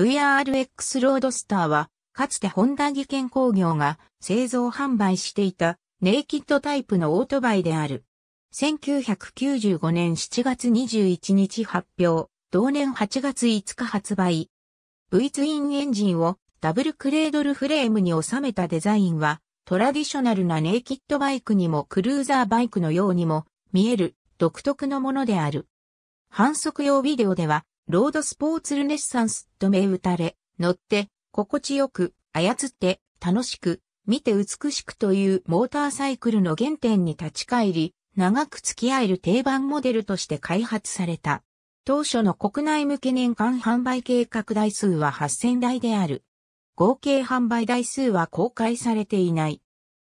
VRX ロードスターは、かつて本田技研工業が製造販売していたネイキッドタイプのオートバイである。1995年7月21日発表、同年8月5日発売。V ツインエンジンをダブルクレードルフレームに収めたデザインは、トラディショナルなネイキッドバイクにもクルーザーバイクのようにも見える独特のものである。反則用ビデオでは、ロードスポーツルネッサンスと銘打たれ、乗って、心地よく、操って、楽しく、見て美しくというモーターサイクルの原点に立ち返り、長く付き合える定番モデルとして開発された。当初の国内向け年間販売計画台数は8000台である。合計販売台数は公開されていない。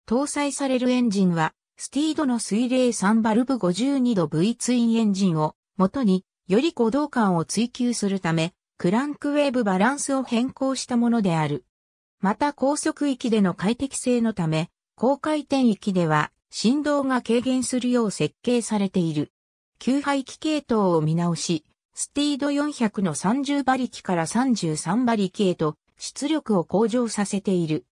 搭載されるエンジンは、スティードの水冷3バルブ52度 V ツインエンジンを元により鼓動感を追求するため、クランクウェーブバランスを変更したものである。また高速域での快適性のため、高回転域では振動が軽減するよう設計されている。給排気系統を見直し、スティード400の30馬力から33馬力へと出力を向上させている。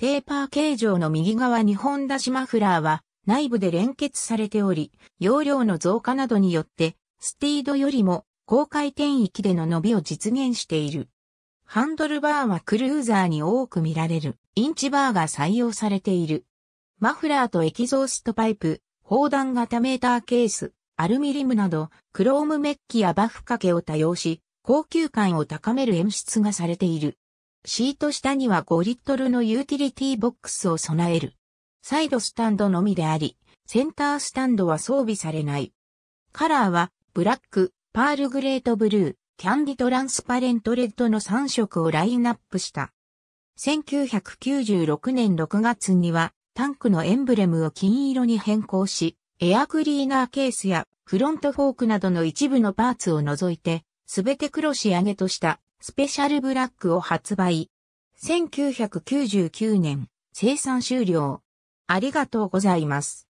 テーパー形状の右側2本出しマフラーは内部で連結されており、容量の増加などによってスティードよりも高回転域での伸びを実現している。ハンドルバーはクルーザーに多く見られるインチバーが採用されている。マフラーとエキゾーストパイプ、砲弾型メーターケース、アルミリムなど、クロームメッキやバフ掛けを多用し、高級感を高める演出がされている。シート下には5リットルのユーティリティボックスを備える。サイドスタンドのみであり、センタースタンドは装備されない。カラーはブラック、パールグレートブルー、キャンディトランスパレントレッドの3色をラインナップした。1996年6月には、タンクのエンブレムを金色に変更し、エアクリーナーケースやフロントフォークなどの一部のパーツを除いて、すべて黒仕上げとしたスペシャルブラックを発売。1999年、生産終了。ありがとうございます。